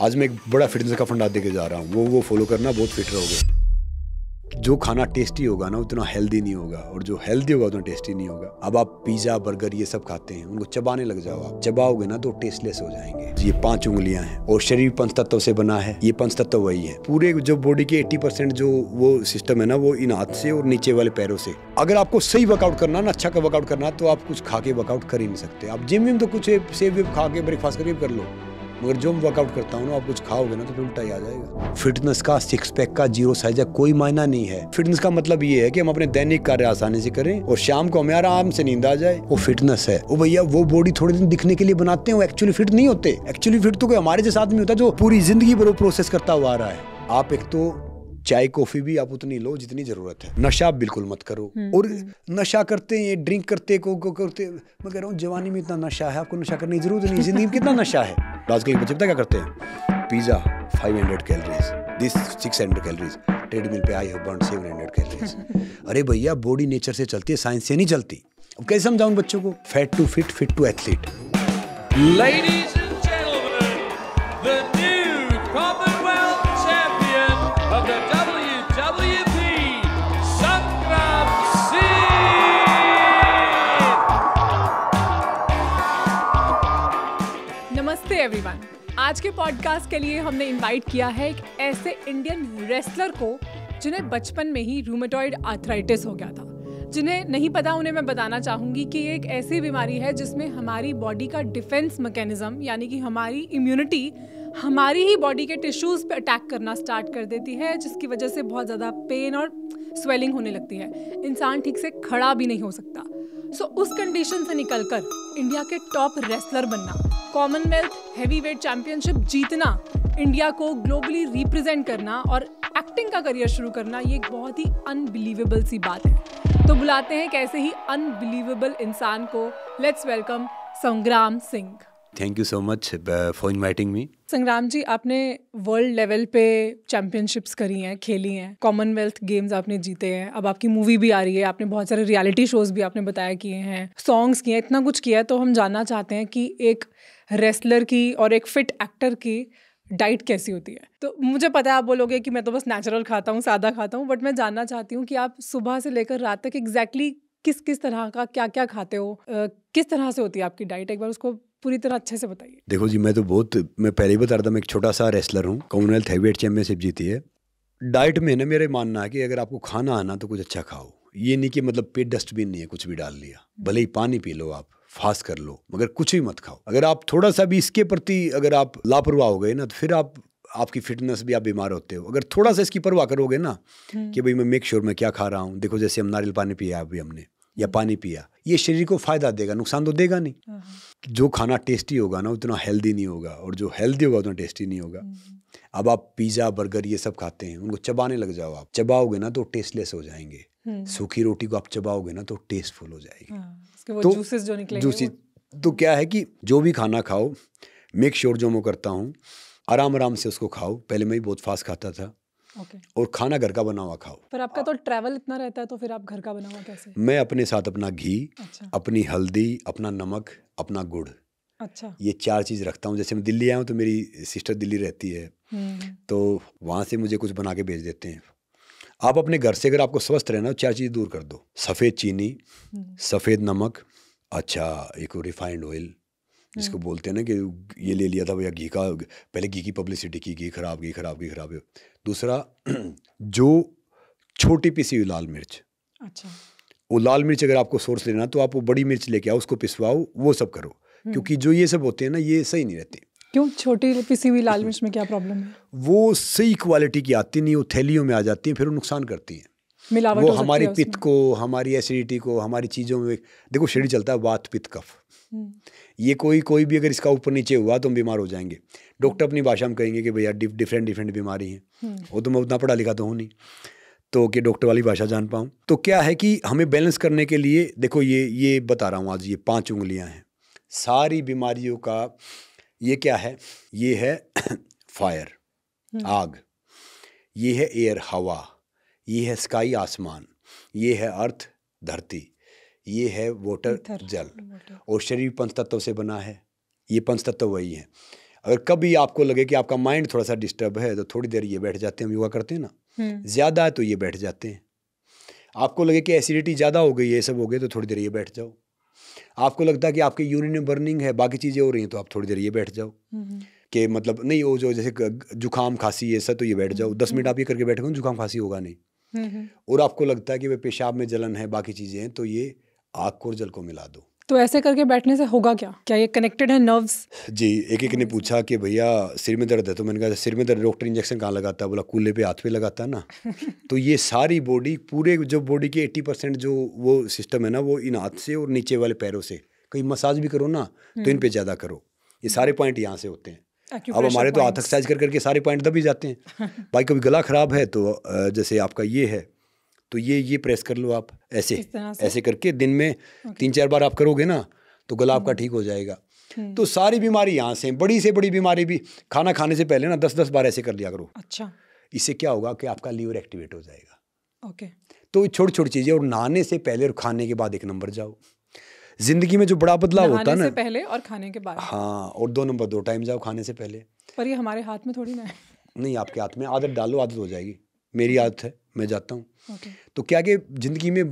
आज मैं एक बड़ा फिटनेस का फंडा देके जा रहा हूँ वो वो फॉलो करना बहुत फिट रहोगे जो खाना टेस्टी होगा ना उतना हेल्दी नहीं होगा और जो हेल्दी होगा उतना टेस्टी नहीं होगा अब आप पिज़्ज़ा बर्गर ये सब खाते हैं उनको चबाने लग जाओ आप चबाओगे ना तो टेस्टलेस हो जाएंगे ये पांच उंगलियां हैं और शरीर पंच तत्व से बना है ये पंच तत्व वही है पूरे जो बॉडी के 80 परसेंट जो वो सिस्टम है ना वो इन हाथ से और नीचे वाले पैरों से अगर आपको सही वर्कआउट करना ना अच्छा का वर्कआउट करना तो आप कुछ खा के वर्कआउट कर ही नहीं सकते आप जिम में तो कुछ सेव खा के ब्रेकफास्ट करके कर लो मगर जो मैं वर्कआउट करता हूँ ना आप कुछ खाओगे ना तो फिर उल्टा ही आ जाएगा फिटनेस का सिक्स पैक का जीरो साइज का कोई मायना नहीं है फिटनेस का मतलब ये है कि हम अपने दैनिक कार्य आसानी से करें और शाम को हमें आराम से नींद आ जाए वो फिटनेस है वो भैया वो बॉडी थोड़े दिन दिखने के लिए बनाते हैं वो एक्चुअली फिट नहीं होते एक्चुअली फिट तो कोई हमारे जैसा आदमी होता है जो पूरी जिंदगी भर वो प्रोसेस करता हुआ आ रहा है आप एक तो चाय कॉफी भी आप उतनी लो जितनी जरूरत है नशा बिल्कुल मत करो हम्म, और हम्म। नशा करते हैं ड्रिंक करते को, को करते मैं कह रहा हूँ जवानी में इतना नशा है आपको नशा करने की जरूरत नहीं जिंदगी में कितना नशा है आजकल के बच्चे पता क्या करते हैं pizza five hundred calories this six hundred calories treadmill पे आई है बर्न सेवन हंड्रेड कैलरीज अरे भैया बॉडी नेचर से चलती है साइंस से नहीं चलती अब कैसे समझाऊं बच्चों को fat to fit fit to athlete ladies आज के पॉडकास्ट के लिए हमने इनवाइट किया है एक ऐसे इंडियन रेसलर को जिन्हें बचपन में ही रूमेटॉइड आर्थराइटिस हो गया था जिन्हें नहीं पता उन्हें मैं बताना चाहूँगी कि एक ऐसी बीमारी है जिसमें हमारी बॉडी का डिफेंस मैकेनिज्म यानी कि हमारी इम्यूनिटी हमारी ही बॉडी के टिश्यूज़ पे अटैक करना स्टार्ट कर देती है जिसकी वजह से बहुत ज़्यादा पेन और स्वेलिंग होने लगती है इंसान ठीक से खड़ा भी नहीं हो सकता सो उस कंडीशन से निकलकर इंडिया के टॉप रेसलर बनना कॉमनवेल्थ वेट चैंपियनशिप जीतना इंडिया को ग्लोबली रिप्रेजेंट करना और एक्टिंग का करियर शुरू करना ये एक बहुत ही अनबिलीवेबल सी बात है तो बुलाते हैं कैसे ही अनबिलीवेबल इंसान को let's welcome Sangram Singh thank you so much for inviting me Sangram ji आपने वर्ल्ड लेवल पे चैम्पियनशिप्स करी हैं खेली हैं कॉमनवेल्थ गेम्स आपने जीते हैं अब आपकी मूवी भी आ रही है आपने बहुत सारे रियलिटी शोज भी आपने बताया किए हैं सॉन्ग्स किए हैं इतना कुछ किया है तो हम जानना चाहते हैं कि एक रेसलर की और एक फिट एक्टर की डाइट कैसी होती है तो मुझे पता है आप बोलोगे कि मैं तो बस नेचुरल खाता हूँ सादा खाता हूँ बट मैं जानना चाहती हूँ कि आप सुबह से लेकर रात तक एग्जैक्टली exactly किस किस तरह का क्या क्या खाते हो uh, किस तरह से होती है आपकी डाइट एक बार उसको पूरी तरह अच्छे से बताइए देखो जी मैं तो बहुत मैं पहले ही बता रहा था मैं एक छोटा सा रेसलर हूँ कॉमनवेल्थ हैवीवेट चैंपियनशिप जीती है डाइट में ना मेरे मानना है कि अगर आपको खाना आना तो कुछ अच्छा खाओ ये नहीं कि मतलब पेट डस्टबिन नहीं है कुछ भी डाल लिया भले ही पानी पी लो आप फास्ट कर लो मगर कुछ भी मत खाओ अगर आप थोड़ा सा भी इसके प्रति अगर आप लापरवाह हो गए ना तो फिर आप आपकी फिटनेस भी आप बीमार होते हो अगर थोड़ा सा इसकी परवाह करोगे ना हम्म। कि भाई मैं मेक श्योर मैं क्या खा रहा हूँ देखो जैसे हम नारियल पानी पिया अभी हमने या पानी पिया ये शरीर को फायदा देगा नुकसान तो देगा नहीं हाँ, हाँ। जो खाना टेस्टी होगा ना उतना हेल्दी नहीं होगा और जो हेल्दी होगा उतना टेस्टी नहीं होगा हम्म। अब आप पिज़्ज़ा बर्गर ये सब खाते हैं उनको चबाने लग जाओ आप चबाओगे ना तो टेस्टलेस हो जाएंगे हम्म। सूखी रोटी को आप चबाओगे ना तो टेस्टफुल हो जाएगी हाँ, तो जो जूसी तो क्या है कि जो भी खाना खाओ मेक श्योर जो मैं करता हूँ आराम आराम से उसको खाओ पहले मैं भी बहुत फास्ट खाता था okay. और खाना घर का बना हुआ खाओ पर आपका तो ट्रैवल इतना रहता है तो फिर आप घर का बना हुआ कैसे मैं अपने साथ अपना घी अच्छा। अपनी हल्दी अपना नमक अपना गुड़ अच्छा ये चार चीज़ रखता हूँ जैसे मैं दिल्ली आया हूँ तो मेरी सिस्टर दिल्ली रहती है हम्म। तो वहाँ से मुझे कुछ बना के भेज देते हैं आप अपने घर से अगर आपको स्वस्थ रहना हो चार चीज़ दूर कर दो सफ़ेद चीनी हम्म। सफ़ेद नमक अच्छा एक रिफाइंड ऑयल जिसको हम्म। बोलते हैं ना कि ये ले लिया था भैया घी का पहले घी की पब्लिसिटी की घी खराब घी खराब घी खराब दूसरा जो छोटी पीसी हुई लाल मिर्च अच्छा वो लाल मिर्च अगर आपको सोर्स लेना तो आप वो बड़ी मिर्च लेके आओ उसको पिसवाओ वो सब करो हम्म। क्योंकि जो ये सब होते हैं ना ये सही नहीं रहते क्यों छोटी पीसी हुई लाल मिर्च में क्या प्रॉब्लम है वो सही क्वालिटी की आती नहीं वो थैलियों में आ जाती है फिर वो नुकसान करती है मिलावट वो हमारी पित्त को हमारी एसिडिटी को हमारी चीज़ों में देखो शरीर चलता है वात पित्त कफ हम्म। ये कोई कोई भी अगर इसका ऊपर नीचे हुआ तो हम बीमार हो जाएंगे डॉक्टर अपनी भाषा में कहेंगे कि भैया डिफरेंट डिफरेंट बीमारी हैं हम्म। वो तो मैं उतना पढ़ा लिखा तो हूँ नहीं तो कि डॉक्टर वाली भाषा जान पाऊँ तो क्या है कि हमें बैलेंस करने के लिए देखो ये ये बता रहा हूँ आज ये पाँच उंगलियाँ हैं सारी बीमारियों का ये क्या है ये है फायर हम्म। आग ये है एयर हवा ये है स्काई आसमान ये है अर्थ धरती ये है वोटर जल और शरीर पंच तत्व से बना है ये पंच तत्व वही है अगर कभी आपको लगे कि आपका माइंड थोड़ा सा डिस्टर्ब है तो थोड़ी देर ये बैठ जाते हैं हम योगा करते हैं ना हम्म। ज़्यादा है तो ये बैठ जाते हैं आपको लगे कि एसिडिटी ज़्यादा हो गई ये सब हो गए तो थोड़ी देर ये बैठ जाओ आपको लगता है कि आपके यूरिन में बर्निंग है बाकी चीज़ें हो रही हैं तो आप थोड़ी देर ये बैठ जाओ हम्म। कि मतलब नहीं वो जो जैसे जुकाम खांसी ये सब तो ये बैठ जाओ दस हम्म। मिनट आप ये करके बैठे तो जुकाम खांसी होगा नहीं और आपको लगता है कि पेशाब में जलन है बाकी चीज़ें हैं तो ये आग को जल को मिला दो तो ऐसे करके बैठने से होगा क्या क्या ये कनेक्टेड है नर्व्स जी एक एक ने पूछा कि भैया सिर में दर्द है तो मैंने कहा सिर में दर्द डॉक्टर इंजेक्शन कहाँ लगाता है बोला कूल्हे पे हाथ पे लगाता है ना तो ये सारी बॉडी पूरे जो बॉडी के 80 परसेंट जो वो सिस्टम है ना वो इन हाथ से और नीचे वाले पैरों से कहीं मसाज भी करो ना तो इन हम्म। पे ज़्यादा करो ये सारे पॉइंट यहाँ से होते हैं अब हमारे तो हाथ एक्सरसाइज कर करके सारे पॉइंट दब ही जाते हैं भाई कभी गला खराब है तो जैसे आपका ये है तो ये ये प्रेस कर लो आप ऐसे ऐसे करके दिन में तीन चार बार आप करोगे ना तो गला आपका हम्म। ठीक हो जाएगा हम्म। तो सारी बीमारी यहाँ से बड़ी से बड़ी बीमारी भी खाना खाने से पहले ना दस दस बार ऐसे कर लिया करो अच्छा इससे क्या होगा कि आपका लीवर एक्टिवेट हो जाएगा ओके तो छोटी छोटी चीज़ें और नहाने से पहले और खाने के बाद एक नंबर जाओ जिंदगी में जो बड़ा बदलाव होता है ना पहले और खाने के बाद हाँ और दो नंबर दो टाइम जाओ खाने से पहले पर ये हमारे हाथ में थोड़ी ना है नहीं आपके हाथ में आदत डालो आदत हो जाएगी मेरी आदत है मैं जाता हूँ तो क्या कि ज़िंदगी में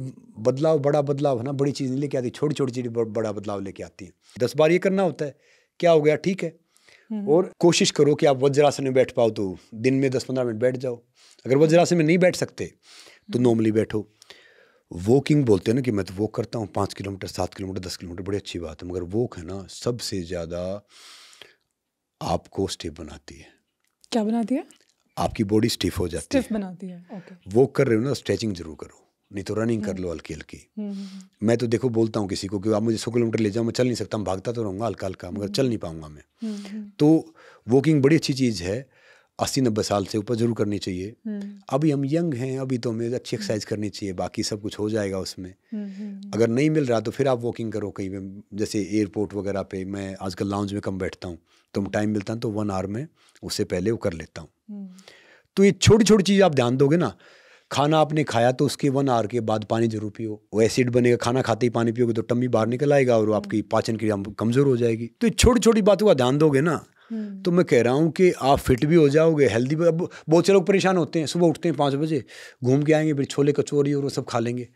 बदलाव बड़ा बदलाव है ना बड़ी चीज़ नहीं लेके आती छोटी छोटी चीज़ बड़ा बदलाव लेके आती है दस बार ये करना होता है क्या हो गया ठीक है हम्म। और कोशिश करो कि आप वज्रासन में बैठ पाओ तो दिन में दस पंद्रह मिनट बैठ जाओ अगर वज्रासन में नहीं बैठ सकते तो हम्म। नॉर्मली बैठो वॉकिंग बोलते हैं ना कि मैं तो वॉक करता हूँ पाँच किलोमीटर सात किलोमीटर दस किलोमीटर बड़ी अच्छी बात है मगर वॉक है ना सबसे ज़्यादा आपको स्टेप बनाती है क्या बनाती है आपकी बॉडी स्टिफ हो जाती है बनाती है ओके वॉक कर रहे हो ना स्ट्रेचिंग जरूर करो नहीं तो रनिंग कर लो हम्म। हल्की हल्की हम्म, हम्म, मैं तो देखो बोलता हूँ किसी को कि आप मुझे सौ किलोमीटर ले जाओ मैं चल नहीं सकता मैं भागता तो रहूँगा हल्का हल्का मगर चल नहीं पाऊंगा मैं तो वॉकिंग बड़ी अच्छी चीज़ है अस्सी नब्बे साल से ऊपर जरूर करनी चाहिए हम्म। अभी हम यंग हैं अभी तो हमें अच्छी एक्सरसाइज करनी चाहिए बाकी सब कुछ हो जाएगा उसमें हम्म, हम्म। अगर नहीं मिल रहा तो फिर आप वॉकिंग करो कहीं में जैसे एयरपोर्ट वगैरह पे मैं आजकल लाउंज में कम बैठता हूँ तो टाइम मिलता है तो वन आवर में उससे पहले वो कर लेता हूँ तो ये छोटी छोटी चीज़ आप ध्यान दोगे ना खाना आपने खाया तो उसके वन आवर के बाद पानी जरूर पियो वो एसिड बनेगा खाना खाते ही पानी पियोगे तो टम्मी बाहर निकल आएगा और आपकी पाचन क्रिया कमज़ोर हो जाएगी तो ये छोटी छोटी बातों का ध्यान दोगे ना हम्म। तो मैं कह रहा हूँ कि आप फिट भी हो जाओगे हेल्दी भी अब बहुत से लोग परेशान होते हैं सुबह उठते हैं पाँच बजे घूम के आएंगे फिर छोले कचोरी और वो सब खा लेंगे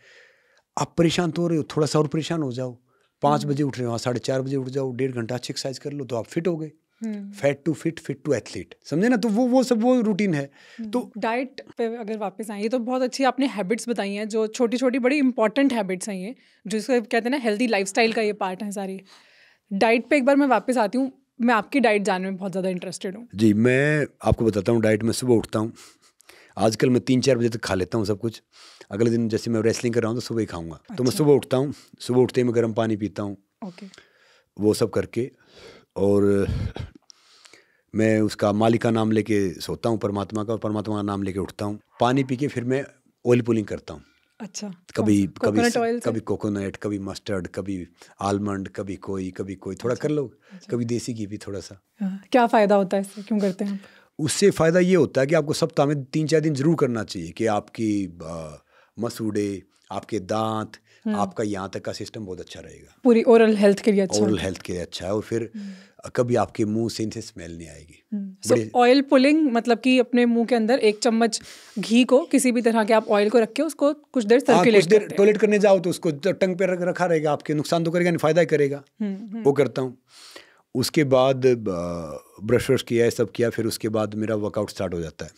आप परेशान तो हो रहे हो थोड़ा सा और परेशान हो जाओ पाँच हम्म। बजे उठ रहे हो हाँ, साढ़े चार बजे उठ जाओ डेढ़ घंटा अच्छी एक्सरसाइज कर लो तो आप फिट हो गए fat to fit fit to athlete समझे ना तो वो वो सब वो रूटीन है हम्म। तो डाइट पे अगर वापस आए ये तो बहुत अच्छी आपने हैबिट्स बताई हैं जो छोटी छोटी बड़ी इंपॉर्टेंट हैबिट्स हैं ये जिसको कहते हैं ना हेल्दी लाइफ का ये पार्ट है सारी डाइट पे एक बार मैं वापस आती हूँ मैं आपकी डाइट जानने में बहुत ज़्यादा इंटरेस्टेड हूँ जी मैं आपको बताता हूँ डाइट में सुबह उठता हूँ आजकल मैं तीन चार बजे तक खा लेता हूँ सब कुछ अगले दिन जैसे मैं रेसलिंग कर रहा हूँ तो सुबह ही खाऊंगा अच्छा। तो मैं अच्छा। सुबह उठता हूँ सुबह उठते ही मैं गर्म पानी पीता हूँ वो सब करके और मैं उसका मालिक का नाम लेके सोता हूँ परमात्मा का और परमात्मा का नाम लेके उठता हूँ पानी पी के फिर मैं ऑयल पुलिंग करता हूँ अच्छा कभी कभी कभी कोकोनट कभी मस्टर्ड कभी आलमंड कभी कोई कभी कोई थोड़ा अच्छा, कर लो अच्छा। कभी देसी घी भी थोड़ा सा हाँ, क्या फ़ायदा होता है इससे क्यों करते हैं उससे फ़ायदा ये होता है कि आपको सप्ताह में तीन चार दिन ज़रूर करना चाहिए कि आपकी मसूड़े आपके दांत हम्म। आपका यहाँ तक का सिस्टम बहुत अच्छा रहेगा पूरी ओरल हेल्थ के लिए अच्छा ओरल हेल्थ के लिए अच्छा है और फिर हम्म। कभी आपके मुंह से इनसे स्मेल नहीं आएगी ऑयल so, पुलिंग मतलब कि अपने मुंह के अंदर एक चम्मच घी को किसी भी तरह के आप ऑयल को रख के उसको कुछ देर सर्कुलेट हाँ, देर टॉयलेट करने जाओ तो उसको टंग पे रखा रहेगा आपके नुकसान तो करेगा नहीं फायदा ही करेगा हम्म, हम्म। वो करता हूँ उसके बाद ब्रश व्रश किया सब किया फिर उसके बाद मेरा वर्कआउट स्टार्ट हो जाता है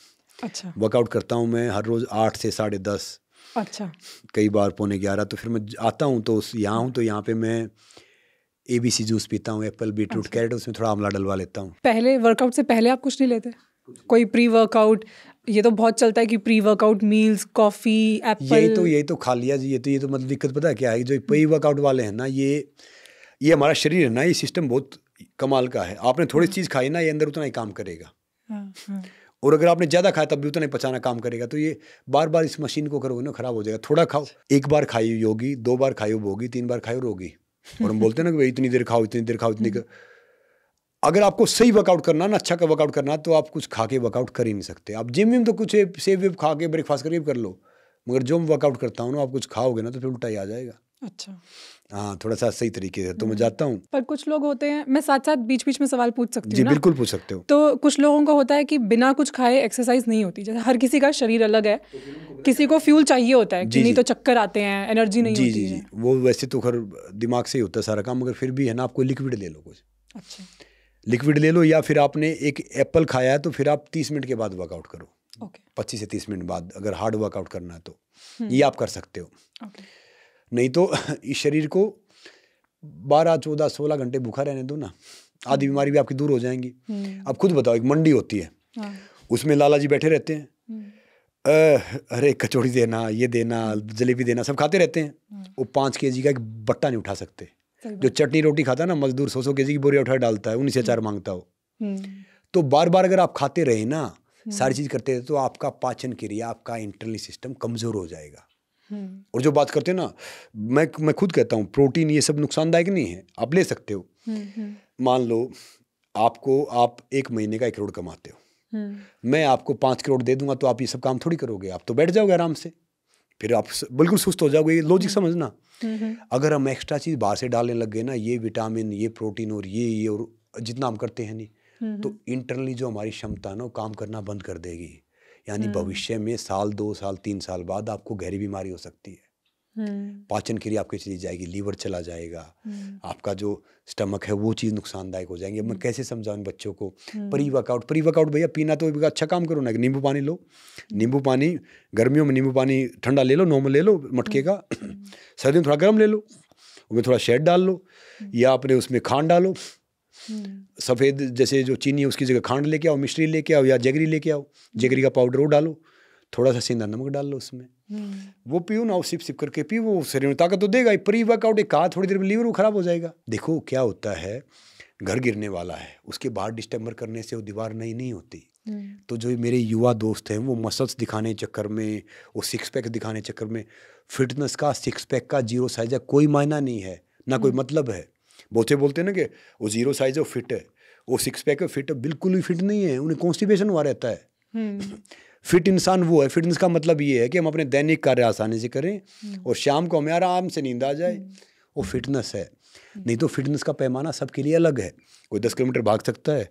अच्छा वर्कआउट करता हूँ मैं हर रोज़ आठ से साढ़े दस अच्छा कई बार पौने ग्यारह तो फिर मैं आता हूँ तो यहाँ हूँ तो यहाँ पे मैं ए बी सी जूस पीता हूँ एप्पल बीटरूट अच्छा। कैरेट उसमें थोड़ा आंवला डलवा लेता हूँ पहले वर्कआउट से पहले आप कुछ नहीं लेते कोई प्री वर्कआउट ये तो बहुत चलता है कि pre workout meals coffee apple यही तो यही तो खा लिया जी ये तो ये तो मतलब दिक्कत पता है क्या है जो प्री वर्कआउट वाले हैं ना ये ये हमारा शरीर है ना ये सिस्टम बहुत कमाल का है आपने थोड़ी हाँ। चीज़ खाई ना ये अंदर उतना ही काम करेगा हाँ, हाँ। और अगर आपने ज़्यादा खाया तब भी उतना ही पचाना काम करेगा तो ये बार बार इस मशीन को करोगे ना खराब हो जाएगा थोड़ा खाओ अच्छा। एक बार खाई होगी दो बार खाई होगी तीन बार खाई रोगी और हम बोलते हैं ना कि इतनी देर खाओ इतनी देर खाओ इतनी देर अगर आपको सही वर्कआउट करना ना अच्छा का वर्कआउट करना तो आप कुछ खा के वर्कआउट कर ही नहीं सकते आप जिम में तो कुछ सेव वेब खा के ब्रेकफास्ट करके कर लो मगर जो मैं वर्कआउट करता हूँ ना आप कुछ खाओगे ना तो फिर उल्टा ही आ जाएगा अच्छा हाँ थोड़ा सा सही तरीके से तो मैं हम्म। जाता हूँ पर कुछ लोग होते हैं मैं साथ साथ बीच बीच में सवाल पूछ सकती हूँ जी बिल्कुल पूछ सकते हो तो कुछ लोगों को होता है कि बिना कुछ खाए एक्सरसाइज नहीं होती जैसे हर किसी का शरीर अलग है तो किसी को फ्यूल चाहिए होता है नहीं तो चक्कर आते हैं एनर्जी नहीं जी जी जी वो वैसे तो खर दिमाग से ही होता है सारा काम मगर फिर भी है ना आपको लिक्विड ले लो कुछ अच्छा लिक्विड ले लो या फिर आपने एक एप्पल खाया है तो फिर आप तीस मिनट के बाद वर्कआउट करो पच्चीस से तीस मिनट बाद अगर हार्ड वर्कआउट करना है तो हम्म। ये आप कर सकते हो नहीं तो इस शरीर को बारह चौदह सोलह घंटे भूखा रहने दो ना आधी हम्म। बीमारी भी आपकी दूर हो जाएंगी हम्म। अब खुद बताओ एक मंडी होती है हाँ। उसमें लाला जी बैठे रहते हैं हम्म। अरे कचौड़ी देना ये देना जलेबी देना सब खाते रहते हैं हाँ। वो पाँच के का एक बट्टा नहीं उठा सकते जो चटनी रोटी खाता है ना मजदूर सौ सौ के की बोरिया उठा डालता है उन्हीं से चार मांगता हो तो बार बार अगर आप खाते रहे ना सारी चीज़ करते रहे तो आपका पाचन क्रिया आपका इंटरनल सिस्टम कमज़ोर हो जाएगा हम्म। और जो बात करते हो ना मैं मैं खुद कहता हूँ प्रोटीन ये सब नुकसानदायक नहीं है आप ले सकते हो हम्म, हम्म। मान लो आपको आप एक महीने का एक करोड़ कमाते हो मैं आपको पाँच करोड़ दे दूंगा तो आप ये सब काम थोड़ी करोगे आप तो बैठ जाओगे आराम से फिर आप बिल्कुल सुस्त हो जाओगे लॉजिक समझना अगर हम एक्स्ट्रा चीज़ बाहर से डालने लग गए ना ये विटामिन ये प्रोटीन और ये ये और जितना हम करते हैं नहीं तो इंटरनली जो हमारी क्षमता है ना वो काम करना बंद कर देगी यानी हम्म। भविष्य में साल दो साल तीन साल बाद आपको गहरी बीमारी हो सकती है हम्म। पाचन क्रिया आपकी चली जाएगी लीवर चला जाएगा हम्म। आपका जो स्टमक है वो चीज़ नुकसानदायक हो जाएंगे मैं कैसे समझाऊँ बच्चों को प्री वर्कआउट प्री वर्कआउट भैया पीना तो अच्छा काम करो ना कि नींबू पानी लो नींबू पानी गर्मियों में नींबू पानी ठंडा ले लो नॉर्मल ले लो मटके का सर्दियों में थोड़ा गर्म ले लो उसमें थोड़ा शेड डाल लो या अपने उसमें खांड डालो सफ़ेद जैसे जो चीनी है उसकी जगह खांड लेके आओ मिश्री लेके आओ या जगरी लेके आओ जगरी का पाउडर वो डालो थोड़ा सा सेंधा नमक डाल लो उसमें हम्म। वो पियो ना सिप सिप करके पी वो शरीर में ताकत तो देगा प्री वर्कआउट एक कहा थोड़ी देर में लीवर वो खराब हो जाएगा देखो क्या होता है घर गिरने वाला है उसके बाहर डिस्टेम्बर करने से वो दीवार नई नहीं होती हम्म। तो जो मेरे युवा दोस्त हैं वो मसल्स दिखाने चक्कर में वो सिक्स पैक दिखाने चक्कर में फिटनेस का सिक्स पैक का जीरो साइज का कोई मायना नहीं है ना कोई हम्म। मतलब है से बोलते हैं ना कि वो जीरो साइज है फिट है वो सिक्स पैक है फिट है बिल्कुल भी फिट नहीं है उन्हें कॉन्स्टिपेशन हुआ रहता है फिट हम्म। इंसान वो है फिटनेस का मतलब ये है कि हम अपने दैनिक कार्य आसानी से करें हम्म। और शाम को हमें आराम से नींद आ जाए हम्म। वो फिटनेस है नहीं तो फिटनेस का पैमाना सबके लिए अलग है कोई दस किलोमीटर भाग सकता है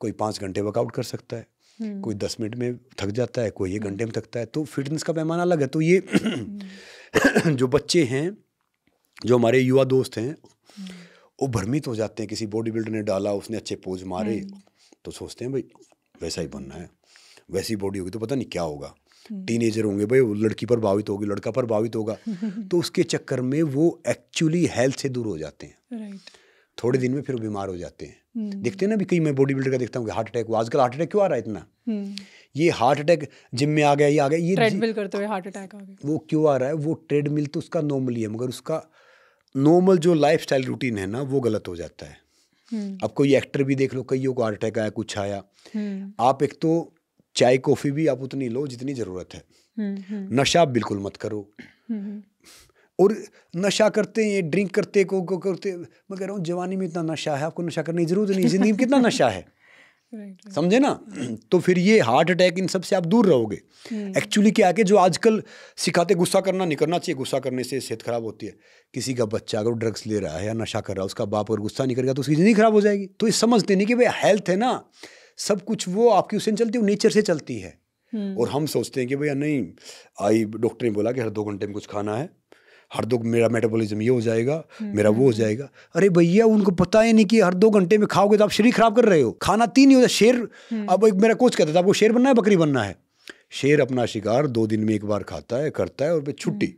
कोई पाँच घंटे वर्कआउट कर सकता है कोई दस मिनट में थक जाता है कोई एक घंटे में थकता है तो फिटनेस का पैमाना अलग है तो ये जो बच्चे हैं जो हमारे युवा दोस्त हैं वो भ्रमित हो जाते हैं किसी बॉडी बिल्डर ने डाला उसने अच्छे पोज मारे हम्म। तो सोचते हैं भाई वैसा ही बनना है वैसी बॉडी होगी तो पता नहीं क्या होगा टीनेजर हम्म। होंगे भाई वो लड़की पर भावित होगी लड़का पर भावित होगा तो उसके चक्कर में वो एक्चुअली हेल्थ से दूर हो जाते हैं थोड़े दिन में फिर बीमार हो जाते हैं हम्म। देखते हैं ना भी कई मैं बॉडी बिल्डर का देखता हूँ हार्ट अटैक हुआ आजकल हार्ट अटैक क्यों आ रहा है इतना ये हार्ट अटैक जिम में आ गया ये आ गया ये ट्रेडमिल करते हुए हार्ट अटैक आ गया वो क्यों आ रहा है वो ट्रेडमिल तो उसका नॉर्मली है मगर उसका नॉर्मल जो लाइफ स्टाइल रूटीन है ना वो गलत हो जाता है हम्म। अब कोई एक्टर भी देख लो कईयों को हार्ट अटैक आया कुछ आया हम्म। आप एक तो चाय कॉफी भी आप उतनी लो जितनी जरूरत है हम्म, नशा बिल्कुल मत करो और नशा करते हैं ड्रिंक करते को, को करते मैं कह रहा हूँ जवानी में इतना नशा है आपको नशा करने की जरूरत नहीं जिंदगी में कितना नशा है समझे ना तो फिर ये हार्ट अटैक इन सब से आप दूर रहोगे एक्चुअली hmm. क्या के जो आजकल सिखाते गुस्सा करना नहीं करना चाहिए गुस्सा करने से सेहत खराब होती है किसी का बच्चा अगर ड्रग्स ले रहा है या नशा कर रहा है उसका बाप अगर गुस्सा नहीं करेगा तो उसकी जिंदगी खराब हो जाएगी तो ये समझते नहीं कि भाई हेल्थ है ना सब कुछ वो आपकी उससे चलती है नेचर से चलती है hmm. और हम सोचते हैं कि भैया नहीं आई डॉक्टर ने बोला कि हर दो घंटे में कुछ खाना है हर दो मेरा मेटाबॉलिज्म ये हो जाएगा हम्म, मेरा वो हो हम्म, हम्म। जाएगा अरे भैया उनको पता ही नहीं कि हर दो घंटे में खाओगे तो आप शरीर खराब कर रहे हो खाना तीन ही होता शेर अब एक मेरा कोच कहता था आपको शेर बनना है बकरी बनना है शेर अपना शिकार दो दिन में एक बार खाता है करता है और फिर छुट्टी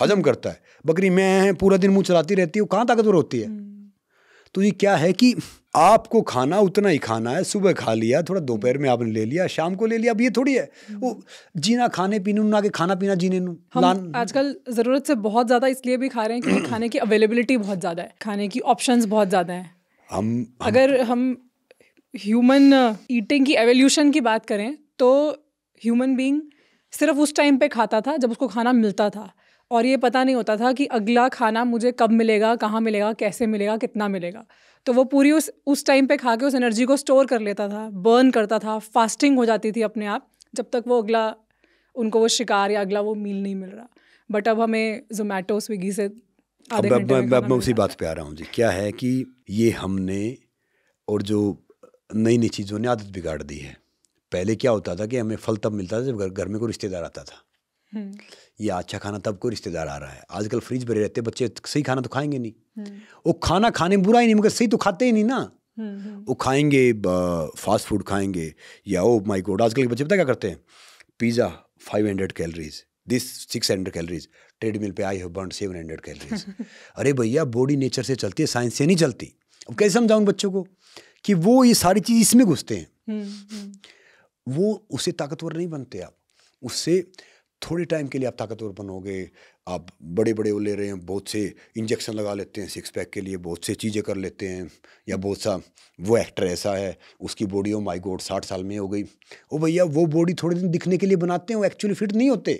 हजम करता है बकरी मैं पूरा दिन मुँह चलाती रहती हूँ कहाँ ताकतवर होती है तो ये क्या है कि आपको खाना उतना ही खाना है सुबह खा लिया थोड़ा दोपहर में आपने ले लिया शाम को ले लिया अब ये थोड़ी है वो जीना खाने पीने ना के खाना पीना जीने नू हम आजकल ज़रूरत से बहुत ज़्यादा इसलिए भी खा रहे हैं क्योंकि खाने की अवेलेबिलिटी बहुत ज़्यादा है खाने की ऑप्शन बहुत ज़्यादा है हम अगर हम ह्यूमन ईटिंग uh, की एवोल्यूशन की बात करें तो ह्यूमन बींग सिर्फ उस टाइम पे खाता था जब उसको खाना मिलता था और ये पता नहीं होता था कि अगला खाना मुझे कब मिलेगा कहाँ मिलेगा कैसे मिलेगा कितना मिलेगा तो वो पूरी उस उस टाइम पे खा के उस एनर्जी को स्टोर कर लेता था बर्न करता था फास्टिंग हो जाती थी अपने आप जब तक वो अगला उनको वो शिकार या अगला वो मील नहीं मिल रहा बट अब हमें जोमेटो स्विगी से अब अब मैं उसी बात पे आ रहा हूँ जी क्या है कि ये हमने और जो नई नई चीज़ों ने आदत बिगाड़ दी है पहले क्या होता था कि हमें फल तब मिलता था जब घर घर में कोई रिश्तेदार आता था हम्म। ये अच्छा खाना तब कोई रिश्तेदार आ रहा है आजकल फ्रिज भरे रहते बच्चे सही खाना तो खाएंगे नहीं हम्म। वो खाना खाने में बुरा ही नहीं मगर सही तो खाते ही नहीं ना हम्म, वो खाएंगे फास्ट फूड खाएंगे या ओ माई गोड आजकल के बच्चे पता क्या करते हैं pizza five hundred calories this six hundred calories treadmill पे I have burn seven hundred calories अरे भैया बॉडी नेचर से चलती है साइंस से नहीं चलती अब कैसे समझाऊँ बच्चों को कि वो ये सारी चीज़ इसमें घुसते हैं वो उससे ताकतवर नहीं बनते आप उससे थोड़े टाइम के लिए आप ताकतवर बनोगे आप बड़े बड़े वो ले रहे हैं बहुत से इंजेक्शन लगा लेते हैं सिक्स पैक के लिए बहुत से चीज़ें कर लेते हैं या बहुत सा वो एक्टर ऐसा है उसकी बॉडी हो माई गोड साठ साल में हो गई ओ भैया वो बॉडी थोड़े दिन दिखने के लिए बनाते हैं वो एक्चुअली फिट नहीं होते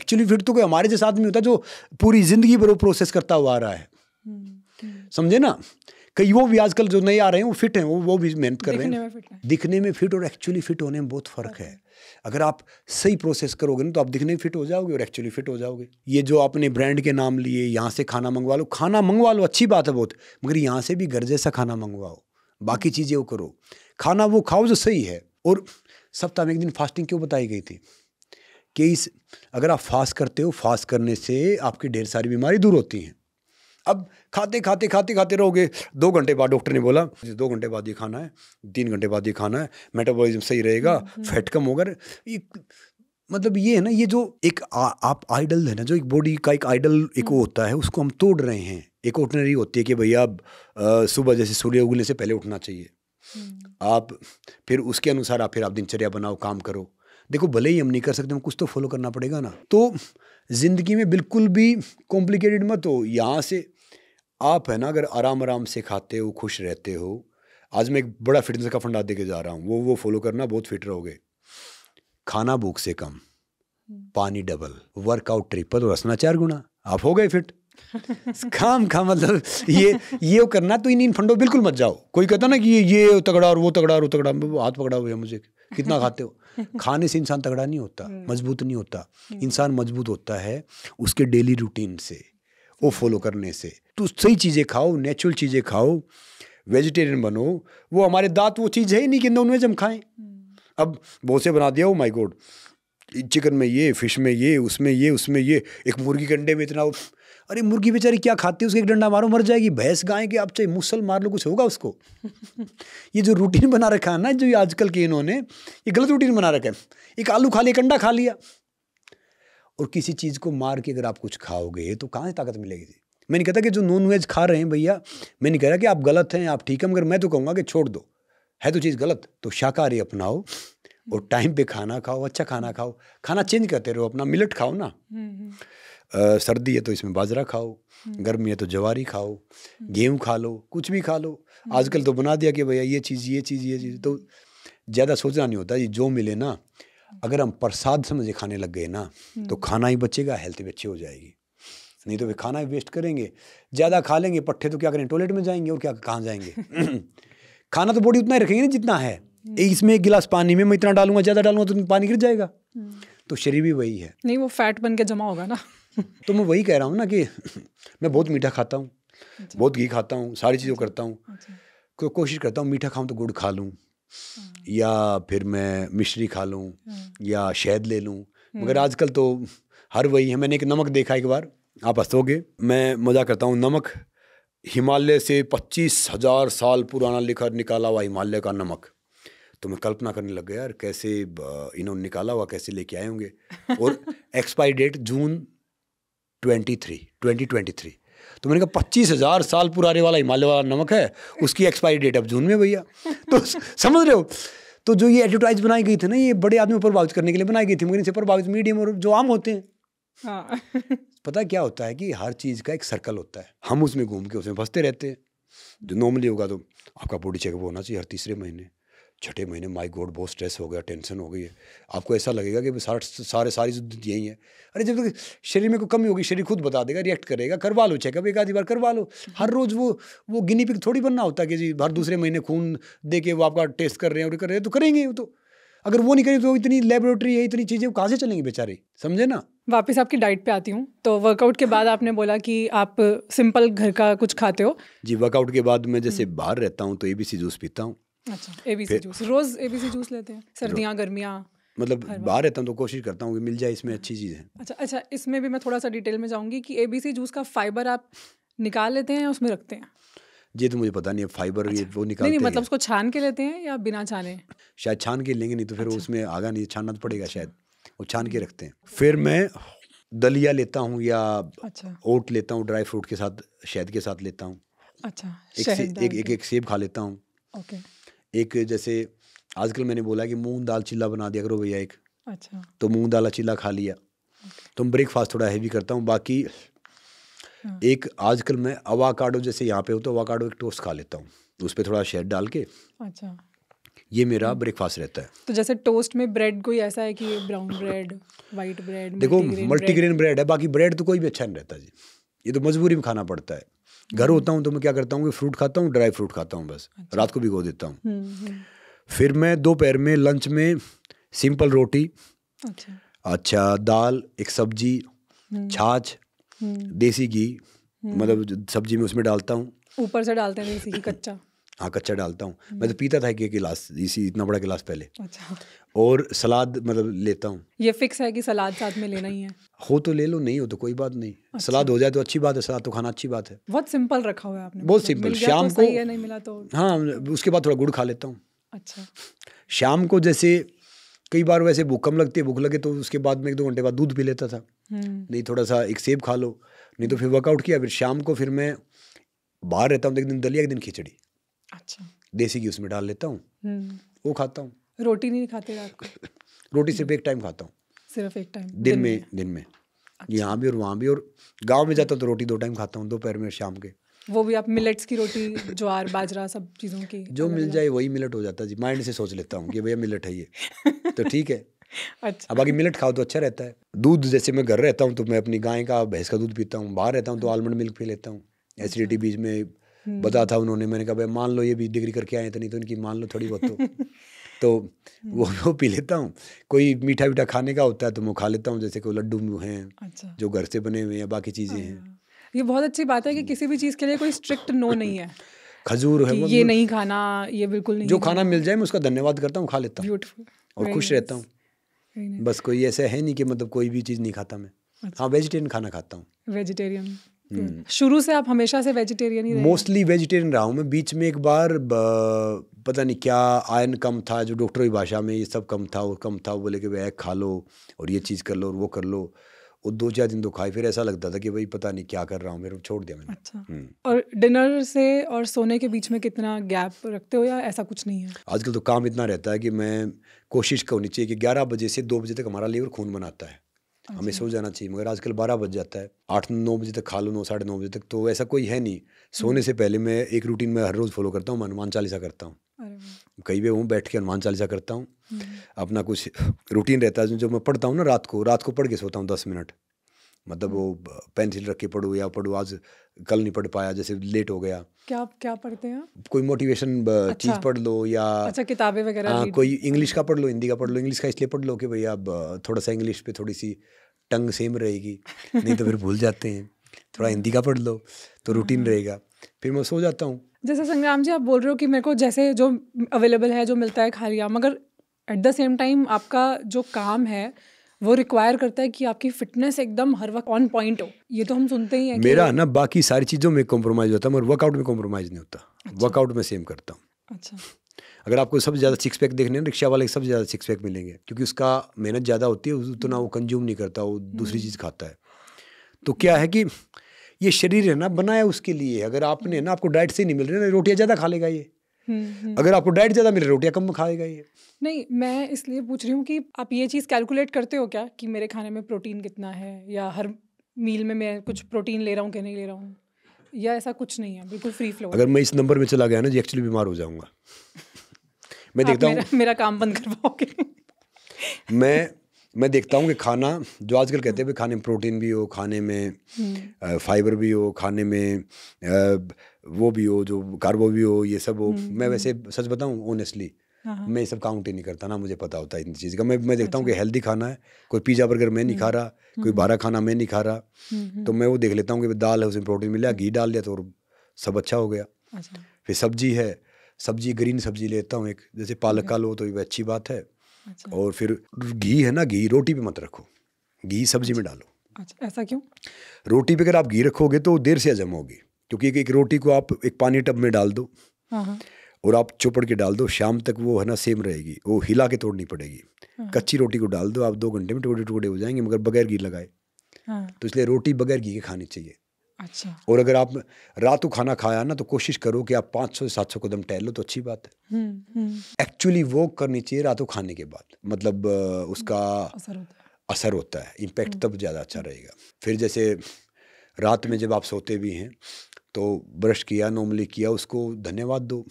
एक्चुअली हम्म। फिट तो कोई हमारे जैसा आदमी होता है जो पूरी ज़िंदगी भर वो प्रोसेस करता हुआ आ रहा है हम्म, हम्म। समझे ना कई वो भी आजकल जो नए आ रहे हैं वो फिट हैं वो वो भी मेहनत कर रहे हैं दिखने में फिट और एक्चुअली फिट होने में बहुत फ़र्क है अगर आप सही प्रोसेस करोगे ना तो आप दिखने फिट हो जाओगे और एक्चुअली फिट हो जाओगे ये जो आपने ब्रांड के नाम लिए यहाँ से खाना मंगवा लो खाना मंगवा लो अच्छी बात है बहुत मगर यहाँ से भी घर जैसा खाना मंगवाओ बाकी चीज़ें वो करो खाना वो खाओ जो सही है और सप्ताह में एक दिन फास्टिंग क्यों बताई गई थी कि इस अगर आप फास्ट करते हो फास्ट करने से आपकी ढेर सारी बीमारी दूर होती हैं अब खाते खाते खाते खाते रहोगे दो घंटे बाद डॉक्टर ने बोला दो घंटे बाद ये खाना है तीन घंटे बाद ये खाना है मेटाबॉलिज्म सही रहेगा फैट हम्म, हम्म। कम होगा ये मतलब ये है ना ये जो एक आ, आप आइडल है ना जो एक बॉडी का एक आइडल एक हम्म। होता है उसको हम तोड़ रहे हैं एक ऑर्डनरी होती है कि भैया आप सुबह जैसे सूर्य उगने से पहले उठना चाहिए आप फिर उसके अनुसार आप फिर आप दिनचर्या बनाओ काम करो देखो भले ही हम नहीं कर सकते हम कुछ तो फॉलो करना पड़ेगा ना तो ज़िंदगी में बिल्कुल भी कॉम्प्लिकेटेड मत हो यहाँ से आप है ना अगर आराम आराम से खाते हो खुश रहते हो आज मैं एक बड़ा फिटनेस का फंडा दे के जा रहा हूँ वो वो फॉलो करना बहुत फिट रहोगे खाना भूख से कम हम्म। पानी डबल वर्कआउट ट्रिपल और हंसना चार गुना आप हो गए फिट काम खा मतलब ये ये करना तो इन इन फंडो बिल्कुल मत जाओ कोई कहता ना कि ये ये तगड़ा और वो तगड़ा और वो तगड़ा हाथ पकड़ा हुआ मुझे कितना खाते हो खाने से इंसान तगड़ा नहीं होता हम्म। मजबूत नहीं होता हम्म। इंसान मजबूत होता है उसके डेली रूटीन से वो फॉलो करने से तो सही चीज़ें खाओ नेचुरल चीज़ें खाओ वेजिटेरियन बनो वो हमारे दांत वो चीज़ है ही नहीं कि नॉन वेज हम खाएं हम्म। अब बहुत से बना दिया हो माई गोड चिकन में ये फिश में ये उसमें ये उसमें ये एक मुर्गी के अंडे में इतना अरे मुर्गी बेचारी क्या खाती है उसके एक डंडा मारो मर जाएगी भैंस गाय के आप चाहे मुसल मार लो कुछ होगा उसको ये जो रूटीन बना रखा है ना जो आजकल के इन्होंने ये गलत रूटीन बना रखा है एक आलू खा लिया एक अंडा खा लिया और किसी चीज़ को मार के अगर आप कुछ खाओगे तो कहाँ से ताकत मिलेगी मैं नहीं कहता कि जो नॉन वेज खा रहे हैं भैया मैं नहीं कह रहा कि आप गलत हैं आप ठीक है मगर मैं तो कहूँगा कि छोड़ दो है तो चीज़ गलत तो शाकाहारी अपनाओ और टाइम पे खाना खाओ अच्छा खाना खाओ खाना चेंज करते रहो अपना मिलट खाओ ना आ, हम्म, हम्म। सर्दी है तो इसमें बाजरा खाओ हम्म। गर्मी है तो जवारी खाओ गेहूँ खा लो कुछ भी खा लो आजकल तो बना दिया कि भैया ये चीज़ ये चीज़ ये चीज़ तो ज़्यादा सोचना नहीं होता जी जो मिले ना अगर हम प्रसाद समझे खाने लग गए ना तो हम्म। खाना ही बचेगा हेल्थ भी अच्छी हो जाएगी नहीं तो वे खाना ही वेस्ट करेंगे ज़्यादा खा लेंगे पट्ठे तो क्या करें टॉयलेट में जाएंगे और क्या कहाँ जाएंगे खाना तो बॉडी उतना ही रखेंगे ना जितना है हम्म। इसमें एक गिलास पानी में मैं इतना डालूंगा ज़्यादा डालूंगा तो पानी गिर जाएगा हम्म। तो शरीर भी वही है नहीं वो फैट बन के जमा होगा ना तो मैं वही कह रहा हूँ ना कि मैं बहुत मीठा खाता हूँ अच्छा। बहुत घी खाता हूँ सारी चीज़ों अच्छा। करता हूँ अच्छा। कोशिश करता हूँ मीठा खाऊँ तो गुड़ खा लूँ हम्म। या फिर मैं मिश्री खा लूँ हम्म। या शहद ले लूँ हम्म। मगर आजकल तो हर वही है मैंने एक नमक देखा एक बार आप हंसोगे मैं मज़ा करता हूँ नमक हिमालय से पच्चीस हजार साल पुराना लिखा निकाला हुआ हिमालय का नमक तो मैं कल्पना करने लग गया यार कैसे इन्होंने निकाला हुआ कैसे लेके आए होंगे और expiry date June twenty three twenty twenty three तो मैंने कहा पच्चीस हज़ार साल पुराने वाला हिमालय वाला नमक है उसकी एक्सपायरी डेट अब जून में भैया तो समझ रहे हो तो जो ये एडवर्टाइज बनाई गई थी ना ये बड़े आदमी प्रभावित करने के लिए बनाई गई थी मगर इनसे प्रभावित मीडियम और जो आम होते हैं हाँ। पता क्या होता है कि हर चीज़ का एक सर्कल होता है हम उसमें घूम के उसमें फंसते रहते हैं जो नॉर्मली होगा तो आपका बॉडी चेकअप होना चाहिए हर तीसरे महीने छठे महीने माई गोड बहुत स्ट्रेस हो गया टेंशन हो गई है आपको ऐसा लगेगा कि सार, सारे सारी जिद यही है अरे जब तक तो शरीर में कोई कमी होगी शरीर खुद बता देगा रिएक्ट करेगा करवा लो चेकअप एक आधी बार करवा लो हर रोज़ वो वो गिनी पिक थोड़ी बनना होता है कि जी हर दूसरे महीने खून दे के वो आपका टेस्ट कर रहे हैं और कर रहे हैं तो करेंगे वो तो अगर वो नहीं करें तो इतनी लेबोरेटरी है इतनी चीज़ें कहाँ से चलेंगी बेचारे समझे ना वापस आपकी डाइट पे आती हूँ तो वर्कआउट के बाद आपने बोला कि आप सिंपल घर का कुछ खाते हो जी वर्कआउट के बाद मैं जैसे बाहर रहता हूँ तो ए बी सी जूस पीता हूँ अच्छा एबीसी जूस रोज एबीसी जूस लेते हैं सर्दियाँ गर्मियाँ मतलब बाहर रहता हूँ तो कोशिश करता हूँ कि मिल जाए इसमें अच्छी चीज़ है अच्छा अच्छा इसमें भी मैं थोड़ा सा डिटेल में जाऊँगी कि एबीसी जूस का फाइबर आप निकाल लेते हैं या उसमें रखते हैं ये तो मुझे पता नहीं है फाइबर अच्छा। ये वो निकालते नहीं, नहीं मतलब उसको छान के लेते हैं या बिना छाने शायद छान के लेंगे नहीं तो फिर अच्छा। उसमें आगा नहीं छानना तो पड़ेगा अच्छा। शायद वो छान के रखते हैं फिर मैं दलिया लेता हूँ या अच्छा ओट लेता हूँ ड्राई फ्रूट के साथ शहद के साथ लेता हूँ अच्छा एक, एक, एक, सेब खा लेता हूँ ओके एक जैसे आजकल मैंने बोला कि मूंग दाल चिल्ला बना दिया करो भैया एक अच्छा तो मूंग दाल चिल्ला खा लिया तो मैं ब्रेकफास्ट थोड़ा हैवी करता हूँ बाकी हाँ। एक आजकल मैं अवाकाडो जैसे यहाँ पे हो तो अवाकाडो एक टोस्ट खा लेता हूँ उस पर थोड़ा शहद डाल के अच्छा ये मेरा ब्रेकफास्ट रहता है तो जैसे टोस्ट में ब्रेड कोई ऐसा है कि ब्राउन ब्रेड वाइट ब्रेड देखो मल्टीग्रेन ब्रेड है बाकी ब्रेड तो कोई भी अच्छा नहीं रहता जी ये तो मजबूरी में खाना पड़ता है घर होता हूँ तो मैं क्या करता हूँ कि फ्रूट खाता हूँ ड्राई फ्रूट खाता हूँ बस अच्छा। रात को भिगो देता हूँ हम्म, हम्म। फिर मैं दोपहर में लंच में सिंपल रोटी अच्छा, अच्छा दाल एक सब्जी हम्म। छाछ देसी घी मतलब सब्जी में उसमें डालता हूँ ऊपर से डालते हैं कच्चा हाँ कच्चा डालता हूँ मैं तो पीता था कि गिलास इसी इतना बड़ा गिलास पहले अच्छा और सलाद मतलब लेता हूँ ये फिक्स है कि सलाद साथ में लेना ही है हो तो ले लो नहीं हो तो कोई बात नहीं अच्छा। सलाद हो जाए तो अच्छी बात है सलाद तो खाना अच्छी बात है बहुत सिंपल रखा हुआ है आपने बहुत सिंपल मतलब तो शाम को है, नहीं मिला तो हाँ उसके बाद थोड़ा गुड़ खा लेता हूँ अच्छा शाम को जैसे कई बार वैसे भूकम लगती है भूख लगे तो उसके बाद में एक दो घंटे बाद दूध पी लेता था हम्म। नहीं थोड़ा सा एक सेब खा लो नहीं तो फिर वर्कआउट किया फिर शाम को फिर मैं बाहर रहता हूँ एक दिन दलिया एक दिन खिचड़ी अच्छा देसी घी उसमें डाल लेता हूँ हम्म। वो खाता हूँ रोटी नहीं खाते रात को रोटी सिर्फ एक टाइम खाता हूँ सिर्फ एक टाइम दिन, दिन में, दिन में अच्छा। यहाँ भी और वहाँ भी और गांव में जाता तो रोटी दो टाइम खाता हूँ दोपहर में शाम के वो भी आप मिलेट्स की रोटी ज्वार बाजरा सब चीज़ों की जो मिल जाए वही मिलेट हो जाता है जी माइंड से सोच लेता हूँ कि भैया मिलेट है ये तो ठीक है अच्छा अब बाकी मिलेट खाओ तो अच्छा रहता है दूध जैसे मैं घर रहता हूँ तो मैं अपनी गाय का भैंस का दूध पीता हूँ बाहर रहता हूँ तो आलमंड अच्छा। मिल्क पी लेता हूँ एसिडिटी अच्छा। बीच में हम्म। बता था उन्होंने मैंने कहा भाई मान लो ये बीज डिग्री करके आए तो नहीं तो इनकी मान लो थोड़ी बहुत तो तो हम्म। वो वो पी लेता हूँ कोई मीठा मीठा खाने का होता है तो मैं खा लेता हूँ जैसे कोई लड्डू हैं अच्छा। जो घर से बने हुए हैं बाकी चीज़ें हाँ, हैं हाँ, हाँ। ये बहुत अच्छी बात है कि किसी भी चीज़ के लिए कोई स्ट्रिक्ट नो नहीं है खजूर है मतलब ये नहीं खाना ये बिल्कुल नहीं जो खाना मिल जाए मैं उसका धन्यवाद करता हूँ खा लेता हूँ और खुश रहता हूँ बस कोई ऐसा है नहीं कि मतलब कोई भी चीज़ नहीं खाता मैं अच्छा। हाँ वेजिटेरियन खाना खाता हूँ वेजिटेरियन Hmm. शुरू से आप हमेशा से वेजिटेरियन ही मोस्टली वेजिटेरियन रहा हूँ मैं बीच में एक बार पता नहीं क्या आयन कम था जो डॉक्टर की भाषा में ये सब कम था और कम था वो बोले कि भाई खा लो और ये चीज़ कर लो और वो कर लो और दो चार दिन तो खाए फिर ऐसा लगता था कि भाई पता नहीं क्या कर रहा हूँ मेरे छोड़ दिया मैंने अच्छा hmm. और डिनर से और सोने के बीच में कितना गैप रखते हो या ऐसा कुछ नहीं है आजकल तो काम इतना रहता है कि मैं कोशिश करनी चाहिए कि ग्यारह बजे से दो बजे तक हमारा लीवर खून बनाता है हाँ हमें सो जाना चाहिए मगर आजकल बारह बज जाता है आठ नौ बजे तक खा लो नौ साढ़े नौ बजे तक तो ऐसा कोई है नहीं सोने हम्म। से पहले मैं एक रूटीन में हर रोज़ फॉलो करता हूँ हनुमान चालीसा करता हूँ कई बार हूँ बैठ के हनुमान चालीसा करता हूँ हम्म। अपना कुछ रूटीन रहता है जो मैं पढ़ता हूँ ना रात को रात को पढ़ के सोता हूँ दस मिनट मतलब हम्म। वो पेंसिल रख के पढ़ो या पढ़ो आज कल नहीं पढ़ पाया जैसे लेट हो गया क्या क्या पढ़ते हैं कोई मोटिवेशन अच्छा, चीज पढ़ लो या अच्छा किताबें वगैरह हाँ, कोई इंग्लिश का पढ़ लो हिंदी का पढ़ लो इंग्लिश का इसलिए पढ़ लो कि भाई अब थोड़ा सा इंग्लिश पे थोड़ी सी टंग सेम रहेगी नहीं तो फिर भूल जाते हैं थोड़ा हिंदी का पढ़ लो तो रूटीन हम्म। रहेगा फिर मैं सो जाता हूँ जैसे संग्राम जी आप बोल रहे हो कि मेरे को जैसे जो अवेलेबल है जो मिलता है खा लिया मगर एट द सेम टाइम आपका जो काम है वो रिक्वायर करता है कि आपकी फिटनेस एकदम हर वक्त ऑन पॉइंट हो ये तो हम सुनते ही हैं मेरा ना बाकी सारी चीज़ों में कॉम्प्रोमाइज़ होता है मगर वर्कआउट में कॉम्प्रोमाइज़ नहीं होता अच्छा। वर्कआउट में सेम करता हूँ अच्छा अगर आपको सबसे ज़्यादा सिक्स पैक देखने रिक्शा वाले सबसे ज़्यादा सिक्स पैक मिलेंगे क्योंकि उसका मेहनत ज़्यादा होती है उतना वो कंज्यूम नहीं करता वो दूसरी हम्म। चीज़ खाता है तो क्या है कि ये शरीर है ना बनाया उसके लिए अगर आपने हम्म। ना आपको डाइट से नहीं मिल रही ना रोटियाँ ज़्यादा खा लेगा ये हम्म, अगर आपको डाइट ज़्यादा मिल रही रोटियाँ कम खाएगा ये नहीं मैं इसलिए पूछ रही हूँ कि आप ये चीज़ कैलकुलेट करते हो क्या कि मेरे खाने में प्रोटीन कितना है या हर मील में मैं कुछ प्रोटीन ले रहा हूँ कि नहीं ले रहा हूँ या ऐसा कुछ नहीं है बिल्कुल फ्री फ्लो अगर मैं इस नंबर में चला गया ना जी एक्चुअली बीमार हो जाऊँगा मैं देखता हूँ मेरा, मेरा काम बंद करवाओगे मैं मैं देखता हूँ कि खाना जो आजकल कहते हैं खाने में प्रोटीन भी हो खाने में हम्म। फाइबर भी हो खाने में वो भी हो जो कार्बो भी हो ये सब हो हम्म, मैं हम्म। वैसे सच बताऊँ ऑनेस्टली हाँ, हाँ। मैं ये सब काउंट ही नहीं करता ना मुझे पता होता है इन चीज़ का मैं मैं देखता हूँ अच्छा। कि हेल्दी खाना है कोई पिज़्ज़ा बर्गर मैं नहीं खा रहा कोई बाहर खाना मैं नहीं खा रहा तो मैं वो देख लेता हूँ कि दाल है उसमें प्रोटीन मिला घी डाल दिया तो सब अच्छा हो गया अच्छा। फिर सब्जी है सब्जी ग्रीन सब्जी लेता हूँ एक जैसे पालक का हम्म। लो तो ये अच्छी बात है अच्छा। और फिर घी है ना घी रोटी पे मत रखो घी सब्जी में अच्छा। डालो अच्छा ऐसा क्यों रोटी पे अगर आप घी रखोगे तो देर से हजम होगी क्योंकि एक रोटी को आप एक पानी टब में डाल दो हाँ, हाँ। और आप चौपड़ के डाल दो शाम तक वो है ना सेम रहेगी वो हिला के तोड़नी पड़ेगी हाँ। कच्ची रोटी को डाल दो आप दो घंटे में टुकड़े टुकड़े हो जाएंगे मगर बगैर घी लगाए तो इसलिए रोटी बगैर घी के खानी चाहिए अच्छा और अगर आप रात को खाना खाया ना तो कोशिश करो कि आप 500 से 700 कदम टहल लो तो अच्छी बात है एक्चुअली हम्म, हम्म। वॉक करनी चाहिए रात को खाने के बाद मतलब उसका असर होता है असर होता है इम्पैक्ट हम्म। तब ज़्यादा अच्छा रहेगा फिर जैसे रात में जब आप सोते भी हैं तो ब्रश किया नॉर्मली किया उसको धन्यवाद दो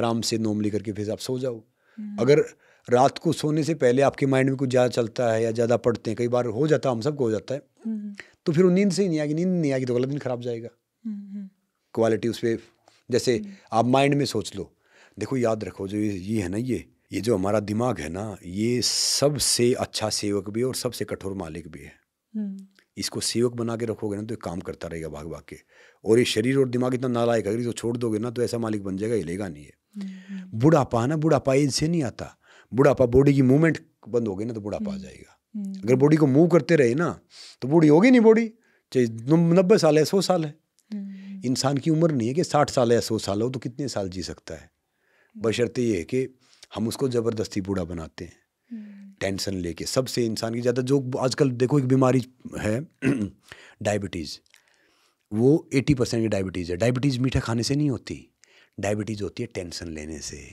आराम से नॉर्मली करके फिर आप सो जाओ अगर रात को सोने से पहले आपके माइंड में कुछ ज़्यादा चलता है या ज़्यादा पढ़ते हैं कई बार हो जाता है हम सबको हो जाता है तो फिर वो नींद से ही नहीं आएगी नींद नहीं आएगी तो अगला दिन खराब जाएगा क्वालिटी हम्म, हम्म। उस पर जैसे हम्म। आप माइंड में सोच लो देखो याद रखो जो ये है ना ये ये जो हमारा दिमाग है ना ये सबसे अच्छा सेवक भी है और सबसे कठोर मालिक भी है इसको सेवक बना के रखोगे ना तो काम करता रहेगा भाग भाग के और ये शरीर और दिमाग इतना नालायक अगर इसको छोड़ दोगे ना तो ऐसा मालिक बन जाएगा हिलेगा नहीं है बुढ़ापा है ना बुढ़ापा इनसे नहीं आता बुढ़ापा बॉडी की मूवमेंट बंद हो गई ना तो बुढ़ापा आ जाएगा हम्म। अगर बॉडी को मूव करते रहे ना तो बूढ़ी होगी नहीं बॉडी चाहे नब्बे साल है सौ साल है हम्म। इंसान की उम्र नहीं है कि साठ साल है सौ साल हो तो कितने साल जी सकता है बशर्ते ये है कि हम उसको ज़बरदस्ती बूढ़ा बनाते हैं हम्म। टेंशन लेके सबसे इंसान की ज़्यादा जो आजकल देखो एक बीमारी है डायबिटीज़ वो एटी परसेंट डायबिटीज़ है डायबिटीज़ मीठा खाने से नहीं होती डायबिटीज़ होती है टेंशन लेने से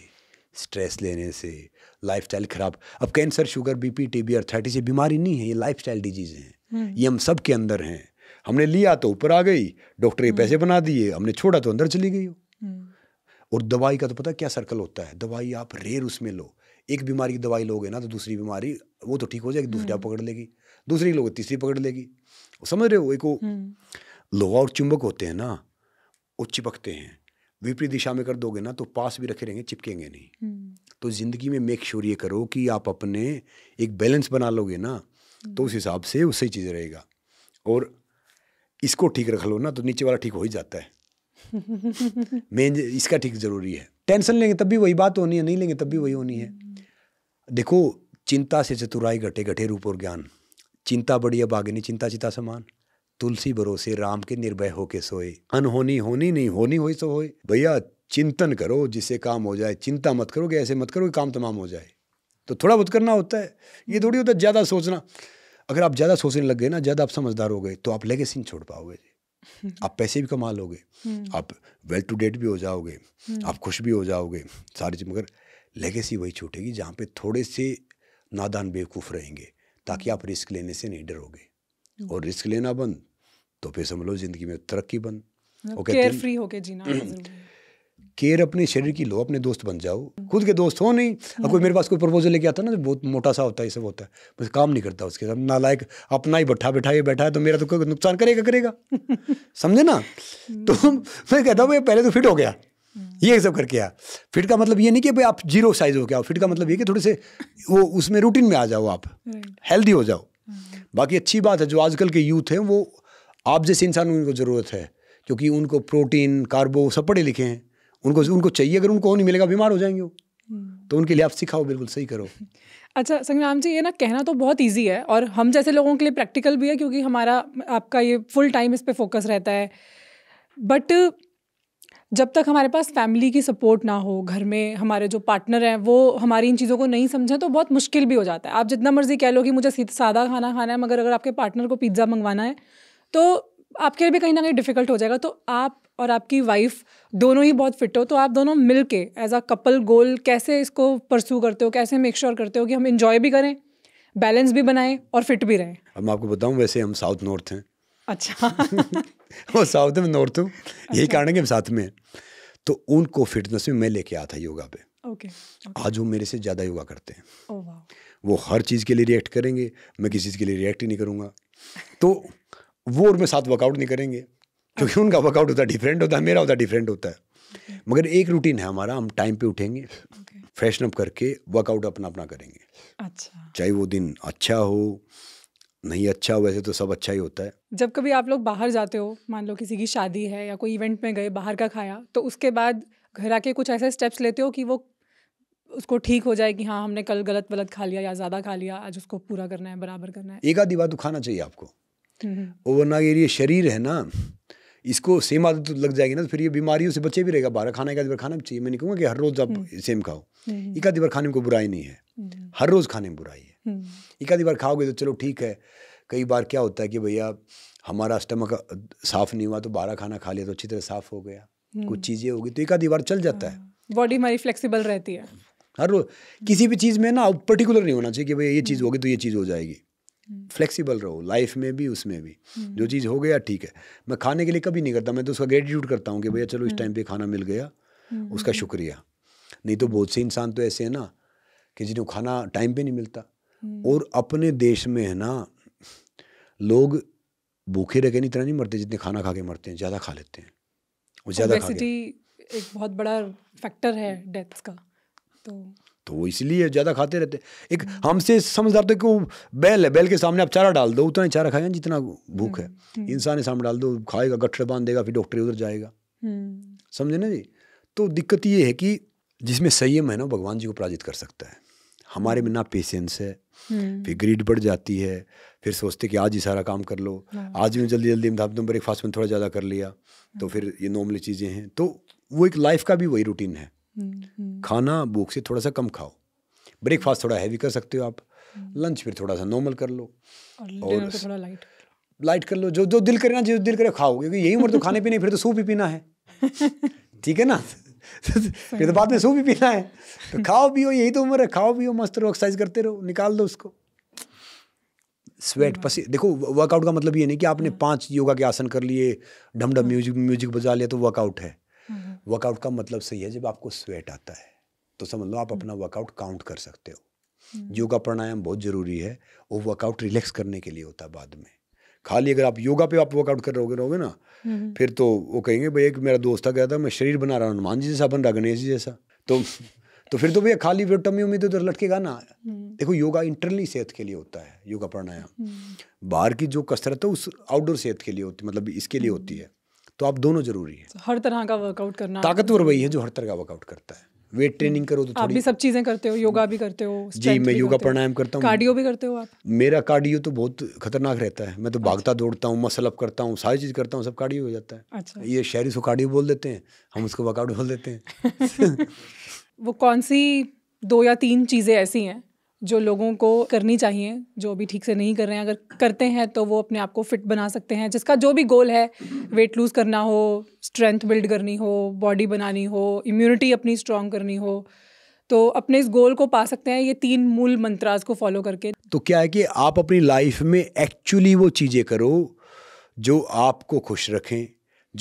स्ट्रेस लेने से स्टाइल ख़राब अब cancer sugar B BP TB arthritis ये बीमारी नहीं है ये लाइफ स्टाइल डिजीज़ हैं हम्म। ये हम सब के अंदर हैं हमने लिया तो ऊपर आ गई डॉक्टर ये हम्म। पैसे बना दिए हमने छोड़ा तो अंदर चली गई हो हम्म। और दवाई का तो पता क्या सर्कल होता है दवाई आप रेयर उसमें लो एक बीमारी की दवाई लोगे ना तो दूसरी बीमारी वो तो ठीक हो जाएगी दूसरी आप पकड़ लेगी दूसरी लोग तीसरी पकड़ लेगी समझ रहे हो एक वो लोहा और चुंबक होते हैं ना वो चिपकते हैं विपरीत दिशा में कर दोगे ना तो पास भी रखे रहेंगे चिपकेंगे नहीं हम्म। तो ज़िंदगी में मेक श्योर ये करो कि आप अपने एक बैलेंस बना लोगे ना तो हम्म। उस हिसाब से उससे चीज़ रहेगा और इसको ठीक रख लो ना तो नीचे वाला ठीक हो ही जाता है मेन इसका ठीक ज़रूरी है टेंशन लेंगे तब भी वही बात होनी है नहीं लेंगे तब भी वही होनी है हम्म। देखो चिंता से चतुराई घटे घटे रूप और ज्ञान चिंता बढ़िया अब आगे नहीं चिंता चिता समान तुलसी भरोसे राम के निर्भय होके सोए अनहोनी होनी नहीं होनी हो सो होए भैया चिंतन करो जिससे काम हो जाए चिंता मत करोगे ऐसे मत करो काम तमाम हो जाए तो थोड़ा बहुत करना होता है ये थोड़ी होता है ज़्यादा सोचना अगर आप ज़्यादा सोचने लग गए ना ज़्यादा आप समझदार हो गए तो आप लेगेसी नहीं छोड़ पाओगे आप पैसे भी कमा लोगे हम्म। आप वेल टू डेट भी हो जाओगे हम्म। आप खुश भी हो जाओगे सारी चीज़ मगर लेगेसी वही छूटेगी जहाँ पे थोड़े से नादान बेवकूफ़ रहेंगे ताकि हम्म। आप रिस्क लेने से नहीं डरोगे और रिस्क लेना बंद तो फिर समझ लो जिंदगी में तरक्की बन ओके केयर फ्री होके जीना केयर अपने शरीर की लो अपने दोस्त बन जाओ हम्म। खुद के दोस्त हो नहीं अब कोई हम्म। मेरे पास कोई प्रपोजल लेके आता ना तो बहुत मोटा सा होता है ये सब होता है बस काम नहीं करता उसके साथ नालायक अपना ही बैठा बैठा ये बैठा है तो मेरा तो कोई नुकसान करेगा करेगा समझे ना हम्म। तो मैं कहता हूँ पहले तो फिट हो गया ये सब करके आ फिट का मतलब ये नहीं कि भाई आप जीरो साइज हो गया फिट का मतलब ये कि थोड़े से वो उसमें रूटीन में आ जाओ आप हेल्दी हो जाओ बाकी अच्छी बात है जो आजकल के यूथ हैं वो आप जैसे इंसान उनको ज़रूरत है क्योंकि उनको प्रोटीन कार्बो सब पढ़े लिखे हैं उनको उनको चाहिए अगर उनको नहीं मिलेगा बीमार हो जाएंगे वो हम्म। तो उनके लिए आप सिखाओ बिल्कुल सही करो अच्छा संग्राम जी ये ना कहना तो बहुत इजी है और हम जैसे लोगों के लिए प्रैक्टिकल भी है क्योंकि हमारा आपका ये फुल टाइम इस पर फोकस रहता है बट जब तक हमारे पास फैमिली की सपोर्ट ना हो घर में हमारे जो पार्टनर हैं वो हमारी इन चीज़ों को नहीं समझें तो बहुत मुश्किल भी हो जाता है आप जितना मर्ज़ी कह लो कि मुझे सादा खाना खाना है मगर अगर आपके पार्टनर को पिज़्ज़ा मंगवाना है तो आपके लिए भी कहीं ना कहीं डिफिकल्ट हो जाएगा तो आप और आपकी वाइफ दोनों ही बहुत फिट हो तो आप दोनों मिल के एज अ कपल गोल कैसे इसको परसू करते हो कैसे मेक श्योर sure करते हो कि हम इन्जॉय भी करें बैलेंस भी बनाएं और फिट भी रहें अब मैं आपको बताऊं वैसे हम साउथ नॉर्थ हैं अच्छा वो साउथ में नॉर्थ हूँ अच्छा। यही कारण है कि हम साथ में तो उनको फिटनेस में मैं लेके आता योगा पे ओके, ओके आज वो मेरे से ज़्यादा योगा करते हैं वो हर चीज़ के लिए रिएक्ट करेंगे मैं किसी चीज़ के लिए रिएक्ट ही नहीं करूँगा तो वो और मैं साथ वर्कआउट नहीं करेंगे क्योंकि उनका वर्कआउट होता है डिफरेंट होता है मेरा होता है डिफरेंट होता है मगर एक रूटीन है हमारा हम टाइम पे उठेंगे फ्रेशन अप करके वर्कआउट अपना अपना करेंगे अच्छा चाहे वो दिन अच्छा हो नहीं अच्छा वैसे तो सब अच्छा ही होता है जब कभी आप लोग बाहर जाते हो मान लो किसी की शादी है या कोई इवेंट में गए बाहर का खाया तो उसके बाद घर आके कुछ ऐसे स्टेप्स लेते हो कि वो उसको ठीक हो जाए कि हाँ हमने कल गलत वलत खा लिया या ज़्यादा खा लिया आज उसको पूरा करना है बराबर करना है एक आधी बात तो खाना चाहिए आपको ओवरनाग हम्म। ये शरीर है ना इसको सेम आदत तो लग जाएगी ना तो फिर ये बीमारियों से बचे भी रहेगा बारह खाना एक आधी बार खाना भी चाहिए मैं नहीं कहूँगा कि हर रोज़ आप सेम हम्म। खाओ हम्म, एक आधी बार खाने में कोई बुराई नहीं है हर रोज़ खाने में बुराई है एक आधी बार खाओगे तो चलो ठीक है कई बार क्या होता है कि भैया हमारा स्टमक साफ़ नहीं हुआ तो बारह खाना खा लिया तो अच्छी तरह साफ़ हो गया कुछ चीज़ें होगी तो एक आधी बार चल जाता है बॉडी हाँ। हमारी फ्लेक्सिबल रहती है हर रोज किसी भी चीज़ में ना पर्टिकुलर नहीं होना चाहिए कि भैया ये चीज़ होगी तो ये चीज़ हो जाएगी हम्म। फ्लेक्सिबल रहो लाइफ में भी उसमें भी हम्म। जो चीज़ हो गया ठीक है मैं खाने के लिए कभी नहीं करता मैं तो उसका ग्रेटिट्यूड करता हूँ कि भैया चलो इस टाइम हम्म। पे खाना मिल गया उसका शुक्रिया नहीं तो बहुत से इंसान तो ऐसे हैं ना कि जिन्हें खाना टाइम पे नहीं मिलता और अपने देश में है ना लोग भूखे रह के नहीं इतना नहीं मरते जितने खाना खा के मरते हैं ज़्यादा खा लेते हैं वो ज़्यादा एक बहुत बड़ा फैक्टर है डेथ का तो तो वो इसलिए ज़्यादा खाते रहते एक हमसे समझदार तो वो बैल है बैल के सामने आप चारा डाल दो उतना ही चारा खाएगा जितना भूख है हम्म, हम्म। इंसान के सामने डाल दो खाएगा गठड़े बांध देगा फिर डॉक्टर उधर जाएगा हम्म। समझे ना जी तो दिक्कत ये है कि जिसमें संयम है ना भगवान जी को पराजित कर सकता है हमारे में ना पेशेंस है फिर ग्रीड बढ़ जाती है फिर सोचते कि आज ही सारा काम कर लो आज में जल्दी जल्दी तुम ब्रेकफास्ट में थोड़ा ज़्यादा कर लिया तो फिर ये नॉर्मली चीज़ें हैं तो वो एक लाइफ का भी वही रूटीन है हम्म। खाना भूख से थोड़ा सा कम खाओ ब्रेकफास्ट थोड़ा हैवी कर सकते हो आप लंच हम्म। फिर थोड़ा सा नॉर्मल कर लो और, और लाइट लाइट कर लो जो जो दिल करे ना जो दिल करे खाओ क्योंकि यही उम्र तो खाने पीने फिर तो सूप ही पीना है ठीक है ना फिर तो बाद में सूप ही पीना है तो खाओ पियो यही तो उम्र है खाओ पियो मस्त रहो एक्सरसाइज करते रहो निकाल दो उसको स्वेट हम्म। पसी देखो वर्कआउट का मतलब ये नहीं कि आपने पांच योगा के आसन कर लिए ढमढम म्यूजिक हाँ। म्यूजिक बजा लिया तो वर्कआउट है वर्कआउट का मतलब सही है जब आपको स्वेट आता है तो समझ लो आप अपना वर्कआउट काउंट कर सकते हो हम्म। योगा प्राणायाम बहुत ज़रूरी है वो वर्कआउट रिलैक्स करने के लिए होता है बाद में खाली अगर आप योगा पे आप वर्कआउट कर रहोगे रहोगे ना हम्म। फिर तो वो कहेंगे भाई एक मेरा दोस्त था कहता मैं शरीर बना रहा हूँ हनुमान जी जैसा बन रहा गणेश जी जैसा तो तो फिर तो भैया खाली वेट टमी उम्मीद उधर लटकेगा ना हम्म। देखो योगा इंटरनली सेहत के लिए होता है योगा प्राणायाम बाहर की जो कसरत है उस आउटडोर सेहत के लिए होती मतलब इसके लिए होती है तो आप दोनों जरूरी है हर तरह का वर्कआउट करना ताकतवर वही है जो हर तरह का वर्कआउट करता है वेट ट्रेनिंग करो तो आप भी सब चीजें करते हो योगा भी करते हो जी मैं योगा प्राणायाम करता हूँ कार्डियो भी करते हो आप मेरा कार्डियो तो बहुत खतरनाक रहता है मैं तो अच्छा। भागता दौड़ता हूँ मसल अप करता हूँ सारी चीज करता हूँ सब कार्डियो हो जाता है अच्छा ये शहरी से कार्डियो बोल देते हैं हम उसको वर्कआउट बोल देते हैं वो कौन सी दो या तीन चीजें ऐसी हैं जो लोगों को करनी चाहिए जो भी ठीक से नहीं कर रहे हैं अगर करते हैं तो वो अपने आप को फिट बना सकते हैं जिसका जो भी गोल है वेट लूज़ करना हो स्ट्रेंथ बिल्ड करनी हो बॉडी बनानी हो इम्यूनिटी अपनी स्ट्रॉन्ग करनी हो तो अपने इस गोल को पा सकते हैं ये तीन मूल मंत्राज को फॉलो करके तो क्या है कि आप अपनी लाइफ में एक्चुअली वो चीज़ें करो जो आपको खुश रखें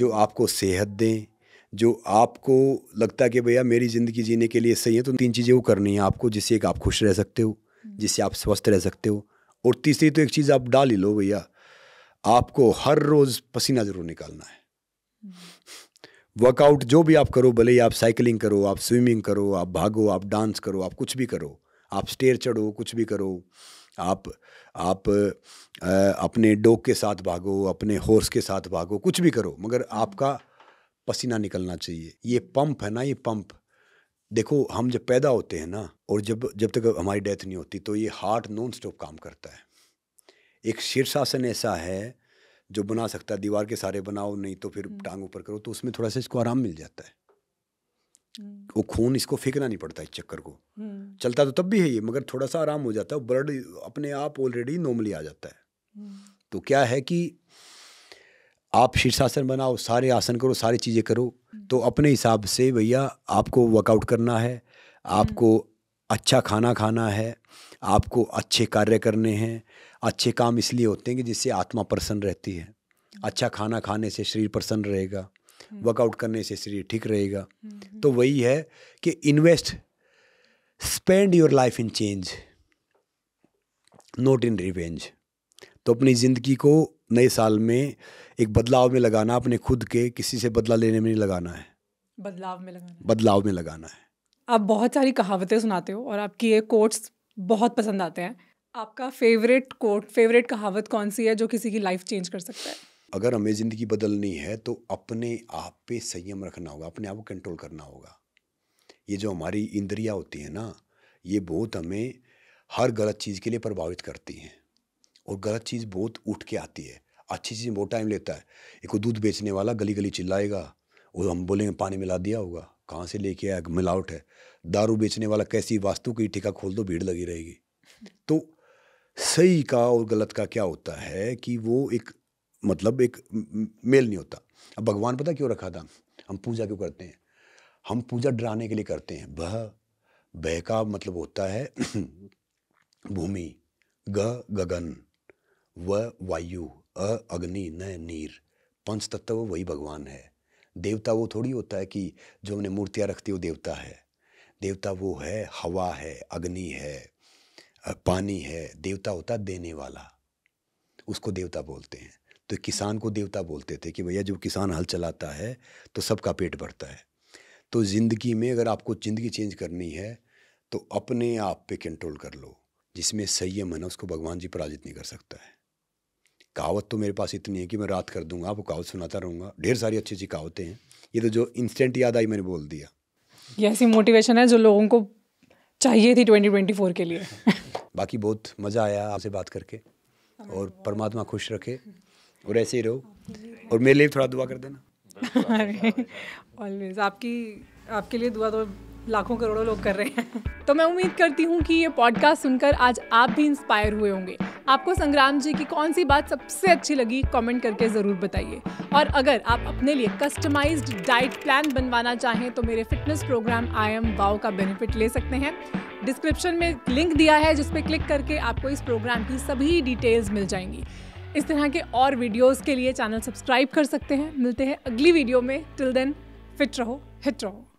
जो आपको सेहत दें जो आपको लगता है कि भैया मेरी ज़िंदगी जीने के लिए सही है तो तीन चीज़ें वो करनी है आपको जिससे एक आप खुश रह सकते हो हम्म। जिससे आप स्वस्थ रह सकते हो और तीसरी तो एक चीज़ आप डाल ही लो भैया आपको हर रोज़ पसीना ज़रूर निकालना है हम्म। वर्कआउट जो भी आप करो भले ही आप साइकिलिंग करो आप स्विमिंग करो आप भागो आप डांस करो आप कुछ भी करो आप स्टेयर चढ़ो कुछ भी करो आप आप आ, अपने डोग के साथ भागो अपने हॉर्स के साथ भागो कुछ भी करो मगर आपका पसीना निकलना चाहिए ये पंप है ना ये पंप देखो हम जब पैदा होते हैं ना और जब जब तक हमारी डेथ नहीं होती तो ये हार्ट नॉन स्टॉप काम करता है एक शीर्षासन ऐसा है जो बना सकता है दीवार के सारे बनाओ नहीं तो फिर हम्म। टांग ऊपर करो तो उसमें थोड़ा सा इसको आराम मिल जाता है हम्म। वो खून इसको फेंकना नहीं पड़ता इस चक्कर को हम्म। चलता तो तब भी है ये मगर थोड़ा सा आराम हो जाता है ब्लड अपने आप ऑलरेडी नॉर्मली आ जाता है तो क्या है कि आप शीर्षासन बनाओ सारे आसन करो सारी चीज़ें करो तो अपने हिसाब से भैया आपको वर्कआउट करना है आपको हम्म। अच्छा खाना खाना है आपको अच्छे कार्य करने हैं अच्छे काम इसलिए होते हैं कि जिससे आत्मा प्रसन्न रहती है हम्म। अच्छा खाना खाने से शरीर प्रसन्न रहेगा वर्कआउट हम्म। करने से शरीर ठीक रहेगा तो वही है कि invest spend your life in change not in revenge तो अपनी ज़िंदगी को नए साल में एक बदलाव में लगाना अपने खुद के किसी से बदला लेने में नहीं लगाना है बदलाव में लगाना बदलाव में लगाना है आप बहुत सारी कहावतें सुनाते हो और आपकी ये कोट्स बहुत पसंद आते हैं आपका फेवरेट कोट फेवरेट कहावत कौन सी है जो किसी की लाइफ चेंज कर सकता है अगर हमें ज़िंदगी बदलनी है तो अपने आप पे संयम रखना होगा अपने आप को कंट्रोल करना होगा ये जो हमारी इंद्रिया होती हैं ना ये बहुत हमें हर गलत चीज़ के लिए प्रभावित करती हैं और गलत चीज़ बहुत उठ के आती है अच्छी चीज़ बहुत टाइम लेता है एक दूध बेचने वाला गली गली चिल्लाएगा वो हम बोलेंगे पानी मिला दिया होगा कहाँ से लेके आया मिलावट है दारू बेचने वाला कैसी वास्तु की ठिका खोल दो भीड़ लगी रहेगी तो सही का और गलत का क्या होता है कि वो एक मतलब एक मेल नहीं होता अब भगवान पता क्यों रखा था हम पूजा क्यों करते हैं हम पूजा डराने के लिए करते हैं बह बह का मतलब होता है भूमि ग गगन व वायु अ अग्नि न नीर पंच तत्व वही भगवान है देवता वो थोड़ी होता है कि जो हमने मूर्तियाँ रखती वो देवता है देवता वो है हवा है अग्नि है पानी है देवता होता देने वाला उसको देवता बोलते हैं तो किसान को देवता बोलते थे कि भैया जब किसान हल चलाता है तो सबका पेट भरता है तो ज़िंदगी में अगर आपको ज़िंदगी चेंज करनी है तो अपने आप पे कंट्रोल कर लो जिसमें संयम है ना उसको भगवान जी पराजित नहीं कर सकता है कहावत तो मेरे पास इतनी है कि मैं रात कर दूंगा आपको कहावत सुनाता रहूंगा ढेर सारी अच्छी अच्छी कहावतें हैं ये तो जो इंस्टेंट याद आई मैंने बोल दिया ये ऐसी मोटिवेशन है जो लोगों को चाहिए थी ट्वेंटी ट्वेंटी फोर के लिए बाकी बहुत मज़ा आया आपसे बात करके और परमात्मा खुश रखे और ऐसे ही रहो और मेरे लिए थोड़ा दुआ कर देना ऑलवेज आपकी आपके लिए दुआ तो लाखों करोड़ों लोग कर रहे हैं तो मैं उम्मीद करती हूँ कि ये पॉडकास्ट सुनकर आज आप भी इंस्पायर हुए होंगे आपको संग्राम जी की कौन सी बात सबसे अच्छी लगी कमेंट करके ज़रूर बताइए और अगर आप अपने लिए कस्टमाइज्ड डाइट प्लान बनवाना चाहें तो मेरे fitness program I am wow का बेनिफिट ले सकते हैं डिस्क्रिप्शन में लिंक दिया है जिसपे क्लिक करके आपको इस प्रोग्राम की सभी डिटेल्स मिल जाएंगी इस तरह के और वीडियोस के लिए चैनल सब्सक्राइब कर सकते हैं मिलते हैं अगली वीडियो में टिल देन फिट रहो हिट रहो